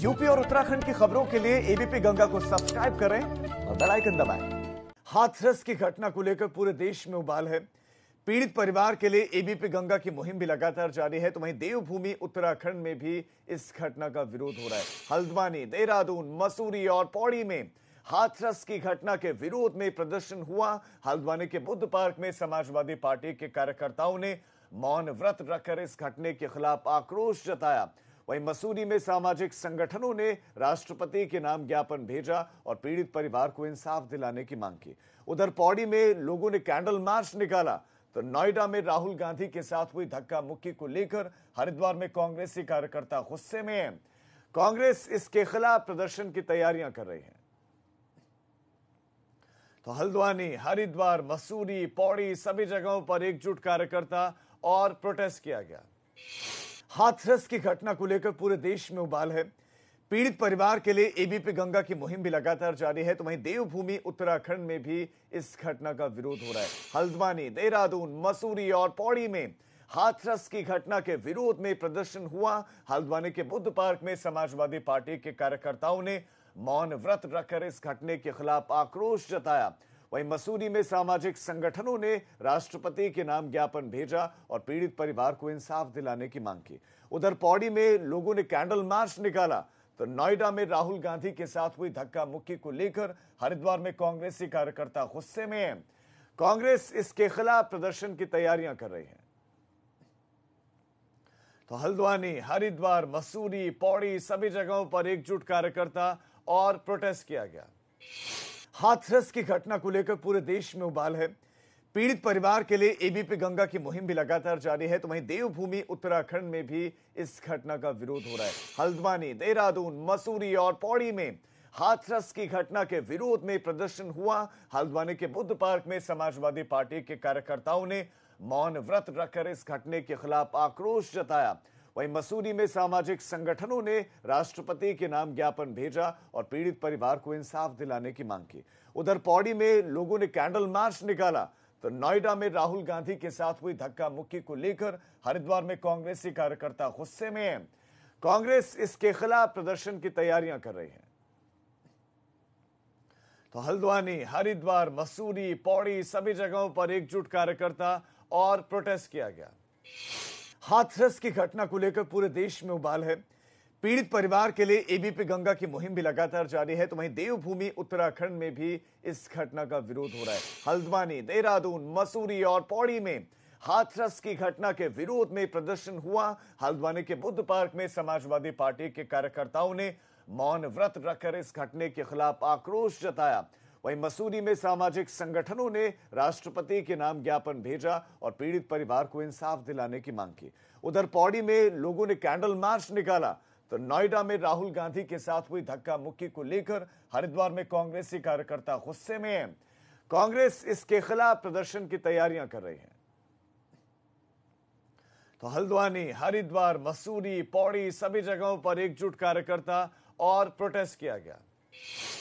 UP और उत्तराखंड की खबरों के लिए एबीपी गंगा को सब्सक्राइब करें और बेल आइकन दबाएं। हाथरस की घटना को लेकर पूरे देश में उबाल है पीड़ित परिवार के लिए एबीपी गंगा की मुहिम भी लगातार जारी है तो वहीं देवभूमि उत्तराखंड में भी इस घटना का विरोध हो रहा है हल्द्वानी देहरादून मसूरी और पौड़ी में हाथरस की घटना के विरोध में प्रदर्शन हुआ हल्द्वानी के बुद्ध पार्क में समाजवादी पार्टी के कार्यकर्ताओं ने मौन व्रत रखकर इस घटने के खिलाफ आक्रोश जताया वहीं मसूरी में सामाजिक संगठनों ने राष्ट्रपति के नाम ज्ञापन भेजा और पीड़ित परिवार को इंसाफ दिलाने की मांग की उधर पौड़ी में लोगों ने कैंडल मार्च निकाला तो नोएडा में राहुल गांधी के साथ हुई धक्का मुक्की को लेकर हरिद्वार में कांग्रेसी कार्यकर्ता गुस्से में है कांग्रेस इसके खिलाफ प्रदर्शन की तैयारियां कर रही है तो हल्द्वानी हरिद्वार मसूरी पौड़ी सभी जगहों पर एकजुट कार्यकर्ता और प्रोटेस्ट किया गया हाथरस की घटना को लेकर पूरे देश में उबाल है पीड़ित परिवार के लिए एबीपी गंगा की मुहिम भी लगातार जारी है तो वहीं देवभूमि उत्तराखंड में भी इस घटना का विरोध हो रहा है हल्द्वानी देहरादून मसूरी और पौड़ी में हाथरस की घटना के विरोध में प्रदर्शन हुआ हल्द्वानी के बुद्ध पार्क में समाजवादी पार्टी के कार्यकर्ताओं ने मौन व्रत रखकर इस घटने के खिलाफ आक्रोश जताया वहीं मसूरी में सामाजिक संगठनों ने राष्ट्रपति के नाम ज्ञापन भेजा और पीड़ित परिवार को इंसाफ दिलाने की मांग की उधर पौड़ी में लोगों ने कैंडल मार्च निकाला तो नोएडा में राहुल गांधी के साथ हुई धक्का मुक्की को लेकर हरिद्वार में कांग्रेसी कार्यकर्ता गुस्से में है कांग्रेस इसके खिलाफ प्रदर्शन की तैयारियां कर रही है तो हल्द्वानी हरिद्वार मसूरी पौड़ी सभी जगहों पर एकजुट कार्यकर्ता और प्रोटेस्ट किया गया हाथरस की घटना को लेकर पूरे देश में उबाल है पीड़ित परिवार के लिए एबीपी गंगा की मुहिम भी लगातार जारी है तो वहीं देवभूमि उत्तराखंड में भी इस घटना का विरोध हो रहा है हल्द्वानी देहरादून मसूरी और पौड़ी में हाथरस की घटना के विरोध में प्रदर्शन हुआ हल्द्वानी के बुद्ध पार्क में समाजवादी पार्टी के कार्यकर्ताओं ने मौन व्रत रखकर इस घटने के खिलाफ आक्रोश जताया वहीं मसूरी में सामाजिक संगठनों ने राष्ट्रपति के नाम ज्ञापन भेजा और पीड़ित परिवार को इंसाफ दिलाने की मांग की उधर पौड़ी में लोगों ने कैंडल मार्च निकाला तो नोएडा में राहुल गांधी के साथ हुई धक्का मुक्की को लेकर हरिद्वार में कांग्रेसी कार्यकर्ता गुस्से में है कांग्रेस इसके खिलाफ प्रदर्शन की तैयारियां कर रही है तो हल्द्वानी हरिद्वार मसूरी पौड़ी सभी जगहों पर एकजुट कार्यकर्ता और प्रोटेस्ट किया गया हाथरस की घटना को लेकर पूरे देश में उबाल है पीड़ित परिवार के लिए एबीपी गंगा की मुहिम भी लगातार जारी है तो वहीं देवभूमि उत्तराखंड में भी इस घटना का विरोध हो रहा है हल्द्वानी देहरादून मसूरी और पौड़ी में हाथरस की घटना के विरोध में प्रदर्शन हुआ हल्द्वानी के बुद्ध पार्क में समाजवादी पार्टी के कार्यकर्ताओं ने मौन व्रत रखकर इस घटने के खिलाफ आक्रोश जताया वहीं मसूरी में सामाजिक संगठनों ने राष्ट्रपति के नाम ज्ञापन भेजा और पीड़ित परिवार को इंसाफ दिलाने की मांग की उधर पौड़ी में लोगों ने कैंडल मार्च निकाला तो नोएडा में राहुल गांधी के साथ हुई धक्का मुक्की को लेकर हरिद्वार में कांग्रेसी कार्यकर्ता गुस्से में है कांग्रेस इसके खिलाफ प्रदर्शन की तैयारियां कर रही है तो हल्द्वानी हरिद्वार मसूरी पौड़ी सभी जगहों पर एकजुट कार्यकर्ता और प्रोटेस्ट किया गया